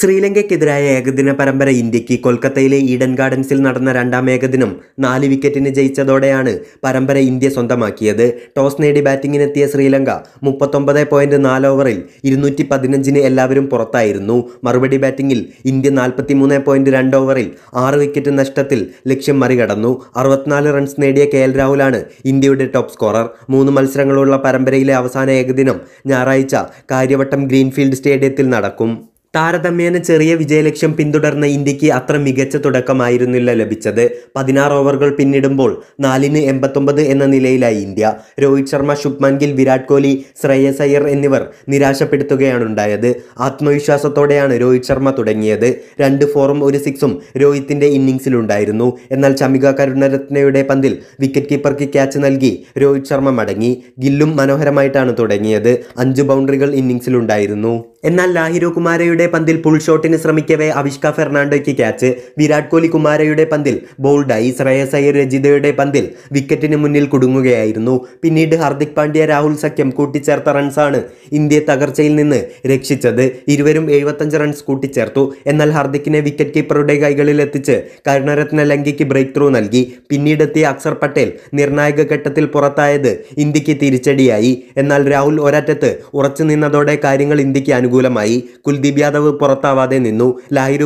ശ്രീലങ്കയ്ക്കെതിരായ ഏകദിന പരമ്പര ഇന്ത്യക്ക് കൊൽക്കത്തയിലെ ഈഡൻ ഗാർഡൻസിൽ നടന്ന രണ്ടാം ഏകദിനം നാല് വിക്കറ്റിന് ജയിച്ചതോടെയാണ് പരമ്പര ഇന്ത്യ സ്വന്തമാക്കിയത് ടോസ് നേടി ബാറ്റിങ്ങിനെത്തിയ ശ്രീലങ്ക മുപ്പത്തൊമ്പത് പോയിന്റ് നാല് ഓവറിൽ ഇരുന്നൂറ്റി പതിനഞ്ചിന് എല്ലാവരും പുറത്തായിരുന്നു മറുപടി ബാറ്റിങ്ങിൽ ഇന്ത്യ നാൽപ്പത്തി മൂന്ന് പോയിന്റ് രണ്ട് ഓവറിൽ ആറ് വിക്കറ്റ് നഷ്ടത്തിൽ ലക്ഷ്യം മറികടന്നു അറുപത്തിനാല് റൺസ് നേടിയ കെ എൽ രാഹുലാണ് ഇന്ത്യയുടെ ടോപ്പ് സ്കോറർ മൂന്ന് മത്സരങ്ങളുള്ള പരമ്പരയിലെ അവസാന ഏകദിനം ഞായറാഴ്ച കാര്യവട്ടം ഗ്രീൻഫീൽഡ് സ്റ്റേഡിയത്തിൽ നടക്കും താരതമ്യേന ചെറിയ വിജയലക്ഷ്യം പിന്തുടർന്ന ഇന്ത്യക്ക് അത്ര മികച്ച തുടക്കമായിരുന്നില്ല ലഭിച്ചത് പതിനാറ് ഓവറുകൾ പിന്നിടുമ്പോൾ നാലിന് എൺപത്തൊമ്പത് എന്ന നിലയിലായി ഇന്ത്യ രോഹിത് ശർമ്മ ശുഭ്മാൻ ഗിൽ വിരാട് കോഹ്ലി ശ്രേയസ് അയ്യർ എന്നിവർ നിരാശപ്പെടുത്തുകയാണുണ്ടായത് ആത്മവിശ്വാസത്തോടെയാണ് രോഹിത് ശർമ്മ തുടങ്ങിയത് രണ്ട് ഫോറും ഒരു സിക്സും രോഹിത്തിൻ്റെ ഇന്നിങ്സിലുണ്ടായിരുന്നു എന്നാൽ ചമിക കരുണരത്നയുടെ പന്തിൽ വിക്കറ്റ് കീപ്പർക്ക് ക്യാച്ച് നൽകി രോഹിത് ശർമ്മ മടങ്ങി ഗില്ലും മനോഹരമായിട്ടാണ് തുടങ്ങിയത് അഞ്ച് ബൗണ്ടറികൾ ഇന്നിങ്സിലുണ്ടായിരുന്നു എന്നാൽ ലാഹിരു കുമാരയുടെ പന്തിൽ പുൾ ഷോട്ടിന് ശ്രമിക്കവേ അവിഷ്ക ഫെർണാണ്ടോയ്ക്ക് ക്യാച്ച് വിരാട് കോഹ്ലി കുമാരയുടെ പന്തിൽ ബോൾഡായി ശ്രേയസ് അയ്യർ രജിതയുടെ പന്തിൽ വിക്കറ്റിന് മുന്നിൽ കുടുങ്ങുകയായിരുന്നു പിന്നീട് ഹാർദിക് പാണ്ഡ്യ രാഹുൽ സഖ്യം കൂട്ടിച്ചേർത്ത റൺസാണ് ഇന്ത്യയെ തകർച്ചയിൽ നിന്ന് രക്ഷിച്ചത് ഇരുവരും എഴുപത്തഞ്ച് റൺസ് കൂട്ടിച്ചേർത്തു എന്നാൽ ഹാർദിക്കിനെ വിക്കറ്റ് കീപ്പറുടെ കൈകളിൽ എത്തിച്ച് കരുണരത്ന ലങ്കയ്ക്ക് ബ്രേക്ക് ത്രൂ നൽകി പിന്നീടെത്തിയ അക്സർ പട്ടേൽ നിർണായക ഘട്ടത്തിൽ പുറത്തായത് ഇന്ത്യക്ക് തിരിച്ചടിയായി എന്നാൽ രാഹുൽ ഒരറ്റത്ത് ഉറച്ചു നിന്നതോടെ കാര്യങ്ങൾ ഇന്ത്യക്ക് അനു അനുകൂലമായി കുൽദീപ് യാദവ് പുറത്താവാതെ നിന്നു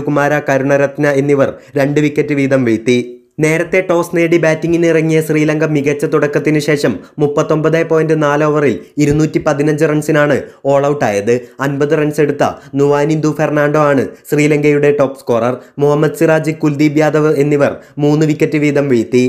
കുമാര കരുണരത്ന എന്നിവർ രണ്ട് വിക്കറ്റ് വീതം വീഴ്ത്തി നേരത്തെ ടോസ് നേടി ബാറ്റിംഗിന് ഇറങ്ങിയ ശ്രീലങ്ക മികച്ച തുടക്കത്തിന് ശേഷം മുപ്പത്തൊമ്പത് പോയിന്റ് നാല് ഓവറിൽ ഇരുന്നൂറ്റി പതിനഞ്ച് റൺസിനാണ് ഓൾ ആയത് അൻപത് റൺസ് എടുത്ത നുവാനിന്ദു ഫെർണാണ്ടോ ആണ് ശ്രീലങ്കയുടെ ടോപ്പ് സ്കോറർ മുഹമ്മദ് സിറാജ് കുൽദീപ് യാദവ് എന്നിവർ മൂന്ന് വിക്കറ്റ് വീതം വീഴ്ത്തി